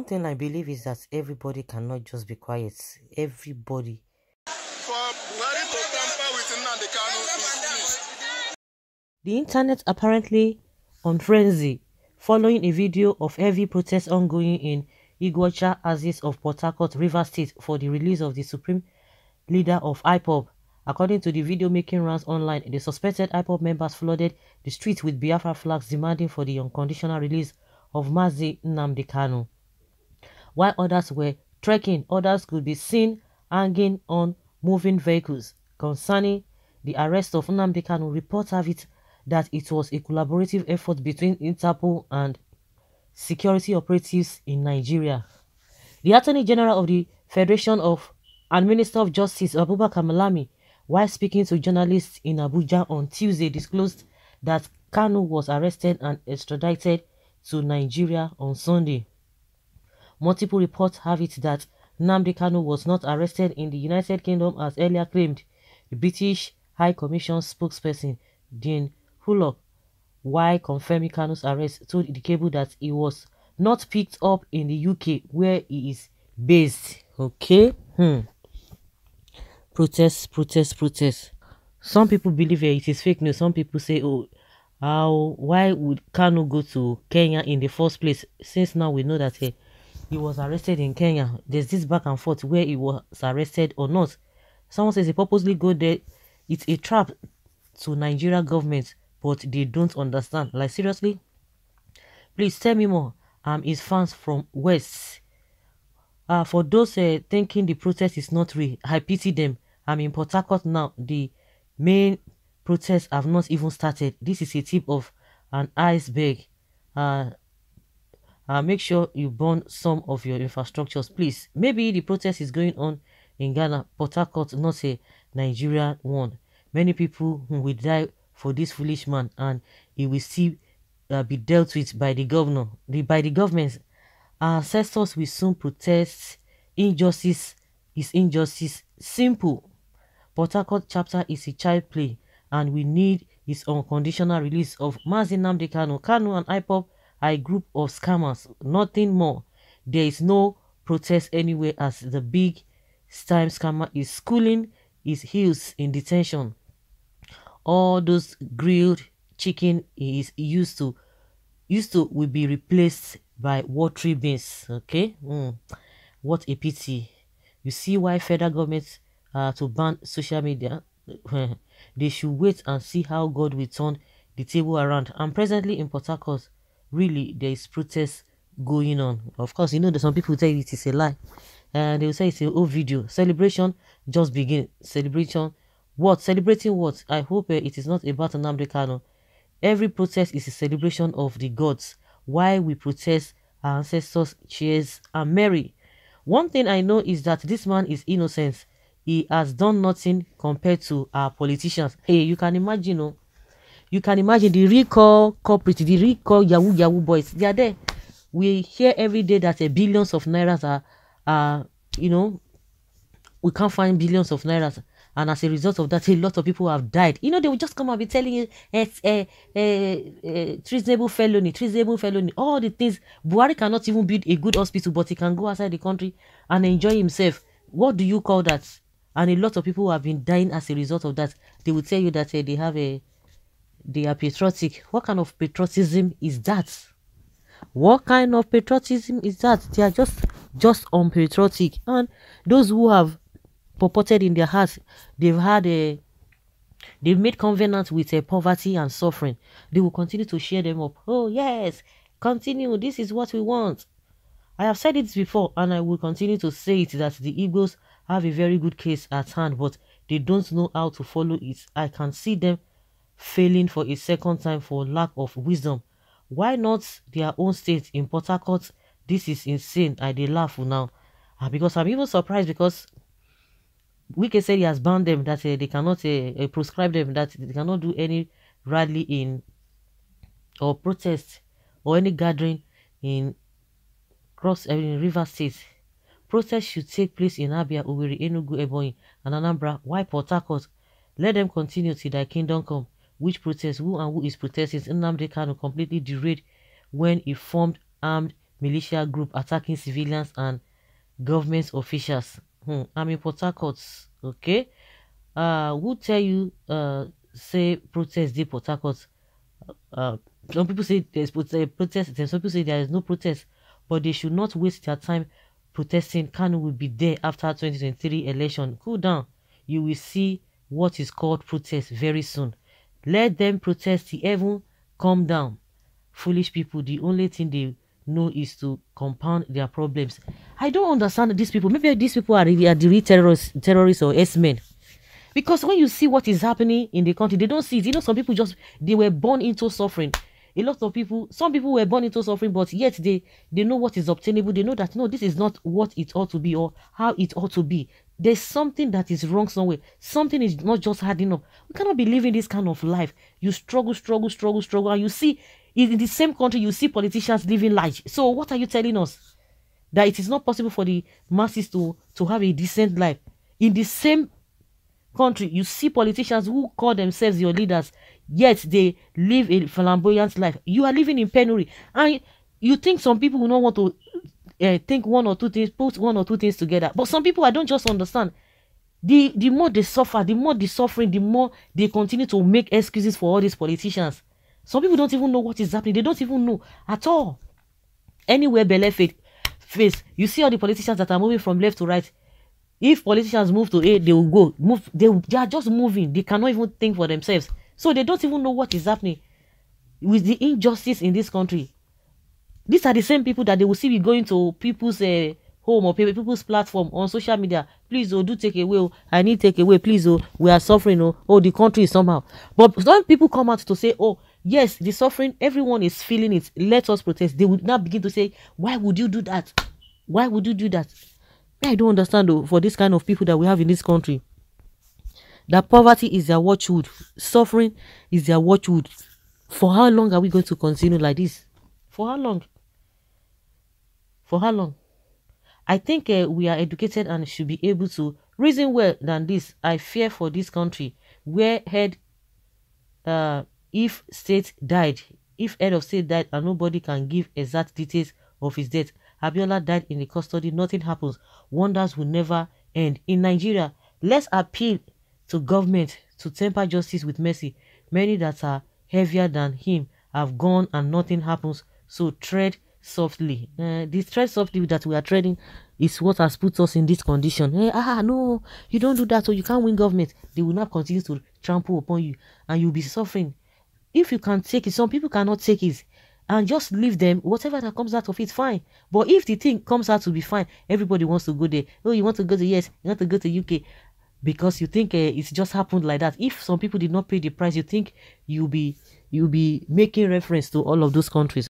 One thing I believe is that everybody cannot just be quiet. Everybody. The internet apparently on frenzy following a video of heavy protests ongoing in Igwacha Aziz of Port Harcourt, River State for the release of the supreme leader of IPOB. According to the video making rounds online, the suspected IPOB members flooded the streets with Biafra flags demanding for the unconditional release of Mazi Namdekanu while others were trekking. Others could be seen hanging on moving vehicles. Concerning the arrest of Nnamdi Kanu, reports have it that it was a collaborative effort between Interpol and security operatives in Nigeria. The Attorney General of the Federation of and Minister of Justice Abubakar Malami, while speaking to journalists in Abuja on Tuesday, disclosed that Kanu was arrested and extradited to Nigeria on Sunday. Multiple reports have it that Namdekanu Kanu was not arrested in the United Kingdom as earlier claimed. The British High Commission spokesperson Dean Hullock, while confirming Kanu's arrest, told the cable that he was not picked up in the UK where he is based. Okay? Hmm. Protests, protests, protests. Some people believe eh, it is fake news. Some people say, oh, how, why would Kanu go to Kenya in the first place? Since now we know that hey, eh, he was arrested in Kenya. There's this back and forth where he was arrested or not. Someone says he purposely go there. It's a trap to Nigeria government, but they don't understand. Like seriously, please tell me more. Um, his fans from West. Uh, for those uh, thinking the protest is not real, I pity them. I'm in Port Harcourt now. The main protests have not even started. This is a tip of an iceberg. Uh, uh, make sure you burn some of your infrastructures, please. Maybe the protest is going on in Ghana, Port Harcourt, not a Nigerian one. Many people will die for this foolish man, and he will see uh, be dealt with by the governor, the, by the government. Our ancestors will soon protest. Injustice is injustice. Simple. Port Harcourt chapter is a child play, and we need his unconditional release of Mazinam Dekano, Kanu, and IPOP a group of scammers, nothing more. There is no protest anywhere as the big time scammer is schooling his heels in detention. All those grilled chicken he is used to used to will be replaced by watery beans. Okay, mm. what a pity. You see why federal government uh, to ban social media. they should wait and see how God will turn the table around. I'm presently in Port Harcourt really there is protest going on. Of course, you know that some people tell you it is a lie. And they will say it's a whole video. Celebration just begin. Celebration. What? Celebrating what? I hope uh, it is not about an Americano. Every protest is a celebration of the gods. Why we protest our ancestors, cheers, and merry. One thing I know is that this man is innocent. He has done nothing compared to our politicians. Hey, eh, you can imagine, oh, you can imagine the recall corporate, the recall Yahoo Yahoo boys, they are there. We hear every day that uh, billions of nairas are, are, you know, we can't find billions of nairas. And as a result of that, a lot of people have died. You know, they will just come and be telling you it's a, a, a treasonable felony, treasonable felony, all the things. Buhari cannot even build a good hospital, but he can go outside the country and enjoy himself. What do you call that? and a lot of people have been dying as a result of that. They will tell you that uh, they have a they are patriotic. What kind of patriotism is that? What kind of patriotism is that? They are just just unpatriotic. And those who have purported in their hearts, they've had a they've made covenant with a poverty and suffering. They will continue to share them up. Oh yes, continue. This is what we want. I have said it before, and I will continue to say it that the Eagles have a very good case at hand, but they don't know how to follow it. I can see them failing for a second time for lack of wisdom. Why not their own state in Port Harcourt? This is insane. I did laugh now. Ah, because I'm even surprised because Wike said he has banned them that uh, they cannot uh, eh, eh, prescribe them, that they cannot do any rally in or protest or any gathering in cross uh, in river states. Protest should take place in Abia, Owerri, Enugu, Ebonyi, and Anambra. Why Port Harcourt? Let them continue till thy kingdom come which protest who and who is protesting Nnamdi Kanu completely derailed when he formed armed militia group attacking civilians and government officials. Hmm. I'm in Port Harcourt, okay? Uh, who tell you uh, say protest the Port Harcourt? Uh, some people say there's protest, eh, eh, some people say there is no protest, but they should not waste their time protesting. Kanu will be there after 2023 election. Cool down. You will see what is called protest very soon. Let them protest the heaven come down. Foolish people, the only thing they know is to compound their problems. I don't understand these people. Maybe these people are, are the real terrorists, terrorists or S-men. Because when you see what is happening in the country, they don't see it. You know, some people just, they were born into suffering a lot of people some people were born into suffering but yet they they know what is obtainable they know that no this is not what it ought to be or how it ought to be there's something that is wrong somewhere something is not just hard enough we cannot be living this kind of life you struggle struggle struggle struggle and you see in the same country you see politicians living life so what are you telling us that it is not possible for the masses to to have a decent life in the same country, you see politicians who call themselves your leaders, yet they live a flamboyant life. You are living in penury. And you think some people will not want to uh, think one or two things, put one or two things together. But some people, I don't just understand. The, the more they suffer, the more they suffering, the more they continue to make excuses for all these politicians. Some people don't even know what is happening. They don't even know at all. Anywhere Bele face, you see all the politicians that are moving from left to right. If politicians move to A, they will go. Move. They, they are just moving. They cannot even think for themselves. So they don't even know what is happening with the injustice in this country. These are the same people that they will see be going to people's uh, home or people's platform on social media. Please, oh, do take away. Oh, I need take away. Please, oh, we are suffering. Oh, oh, the country is somehow. But when people come out to say, oh, yes, the suffering, everyone is feeling it. Let us protest. They would now begin to say, why would you do that? Why would you do that? I don't understand though, for this kind of people that we have in this country. That poverty is their watchword, suffering is their watchword. For how long are we going to continue like this? For how long? For how long? I think uh, we are educated and should be able to reason well than this. I fear for this country where head, uh, if state died, if head of state died and nobody can give exact details of his death, Abiola died in the custody, nothing happens. Wonders will never end. In Nigeria, let's appeal to government to temper justice with mercy. Many that are heavier than him have gone and nothing happens. So tread softly. Uh, eh, this tread softly that we are treading is what has put us in this condition. Hey, eh, ah, no, you don't do that, so oh, you can't win government. They will not continue to trample upon you, and you'll be suffering. If you can take it, some people cannot take it and just leave them. Whatever that comes out of it, fine. But if the thing comes out to be fine, everybody wants to go there. Oh, you want to go to yes, you want to go to UK, because you think uh, it's just happened like that. If some people did not pay the price, you think you'll be you'll be making reference to all of those countries.